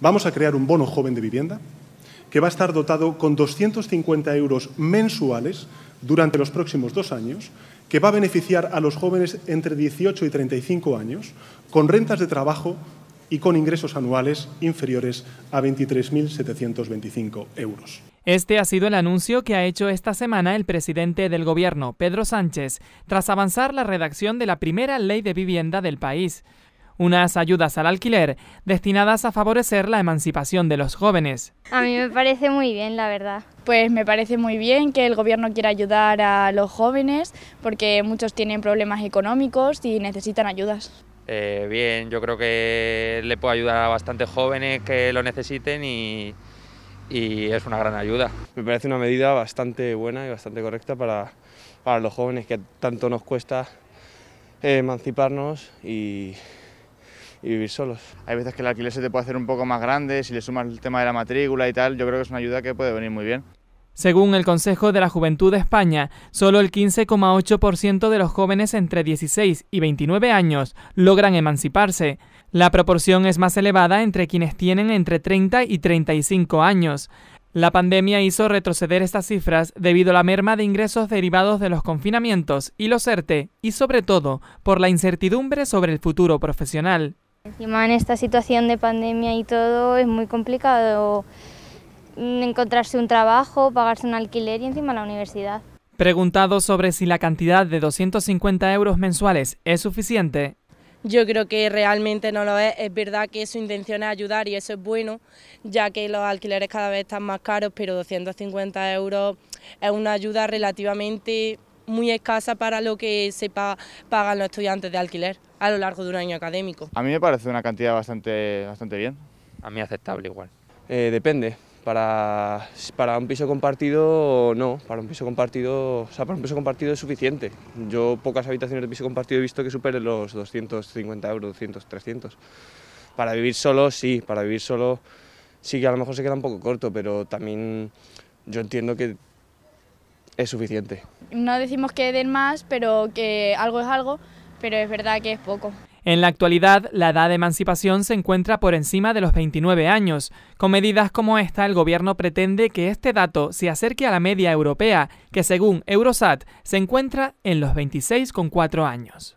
Vamos a crear un bono joven de vivienda que va a estar dotado con 250 euros mensuales durante los próximos dos años, que va a beneficiar a los jóvenes entre 18 y 35 años, con rentas de trabajo y con ingresos anuales inferiores a 23.725 euros. Este ha sido el anuncio que ha hecho esta semana el presidente del Gobierno, Pedro Sánchez, tras avanzar la redacción de la primera ley de vivienda del país unas ayudas al alquiler destinadas a favorecer la emancipación de los jóvenes. A mí me parece muy bien, la verdad. Pues me parece muy bien que el gobierno quiera ayudar a los jóvenes porque muchos tienen problemas económicos y necesitan ayudas. Eh, bien, yo creo que le puede ayudar a bastantes jóvenes que lo necesiten y, y es una gran ayuda. Me parece una medida bastante buena y bastante correcta para, para los jóvenes que tanto nos cuesta eh, emanciparnos y, y vivir solos. Hay veces que el alquiler se te puede hacer un poco más grande, si le sumas el tema de la matrícula y tal, yo creo que es una ayuda que puede venir muy bien. Según el Consejo de la Juventud de España, solo el 15,8% de los jóvenes entre 16 y 29 años logran emanciparse. La proporción es más elevada entre quienes tienen entre 30 y 35 años. La pandemia hizo retroceder estas cifras debido a la merma de ingresos derivados de los confinamientos y los ERTE, y sobre todo por la incertidumbre sobre el futuro profesional. Encima en esta situación de pandemia y todo es muy complicado mm, encontrarse un trabajo, pagarse un alquiler y encima la universidad. Preguntado sobre si la cantidad de 250 euros mensuales es suficiente, yo creo que realmente no lo es. Es verdad que su intención es ayudar y eso es bueno, ya que los alquileres cada vez están más caros, pero 250 euros es una ayuda relativamente muy escasa para lo que se pagan los estudiantes de alquiler a lo largo de un año académico. A mí me parece una cantidad bastante, bastante bien. A mí aceptable igual. Eh, depende. Para, para, un piso compartido no, para un piso compartido, o sea, para un piso compartido es suficiente. Yo pocas habitaciones de piso compartido he visto que superen los 250 euros, 200, 300. Para vivir solo sí, para vivir solo sí que a lo mejor se queda un poco corto, pero también yo entiendo que es suficiente. No decimos que den más, pero que algo es algo, pero es verdad que es poco. En la actualidad, la edad de emancipación se encuentra por encima de los 29 años. Con medidas como esta, el gobierno pretende que este dato se acerque a la media europea, que según Eurostat, se encuentra en los 26,4 años.